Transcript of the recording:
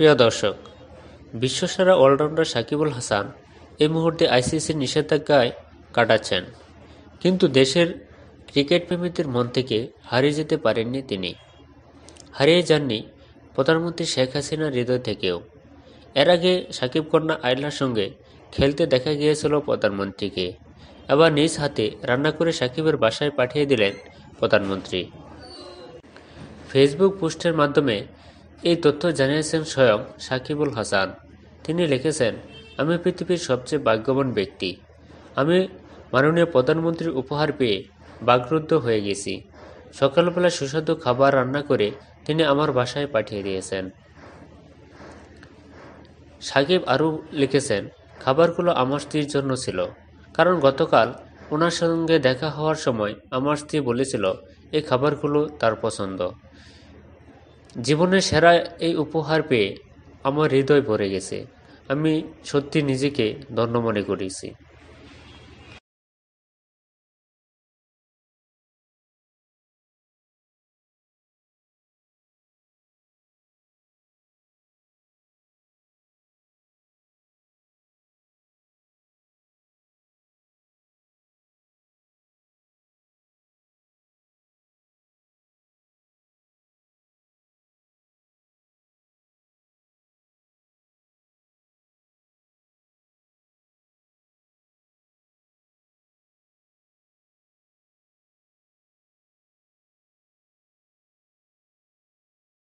প্রিয় দর্শক বিশ্বসেরা অলরাউন্ডার সাকিবুল হাসান এই মুহূর্তে আইসিসির নিষেধাজ্ঞায় কাটাচ্ছেন কিন্তু দেশের ক্রিকেট প্রেমীদের মন থেকে হারিয়ে যেতে পারেননি তিনি হারিয়ে যাননি প্রধানমন্ত্রী শেখ হাসিনার হৃদয় থেকেও এর আগে সাকিব কন্যা আয়লার সঙ্গে খেলতে দেখা গিয়েছিল প্রধানমন্ত্রীকে আবার নিজ হাতে রান্না করে সাকিবের বাসায় পাঠিয়ে দিলেন প্রধানমন্ত্রী ফেসবুক পোস্টের মাধ্যমে এই তথ্য জানিয়েছেন স্বয়ং সাকিবুল হাসান তিনি লিখেছেন আমি পৃথিবীর সবচেয়ে ভাগ্যবান ব্যক্তি আমি মাননীয় প্রধানমন্ত্রীর উপহার পেয়ে বাগরুদ্ধ হয়ে গেছি সকালবেলা সুস্বাদু খাবার রান্না করে তিনি আমার বাসায় পাঠিয়ে দিয়েছেন সাকিব আরও লিখেছেন খাবারগুলো আমার স্ত্রীর জন্য ছিল কারণ গতকাল ওনার সঙ্গে দেখা হওয়ার সময় আমার স্ত্রী বলেছিল এই খাবারগুলো তার পছন্দ জীবনের সেরা এই উপহার পেয়ে আমার হৃদয় ভরে গেছে আমি সত্যি নিজেকে ধন্য মনে করেছি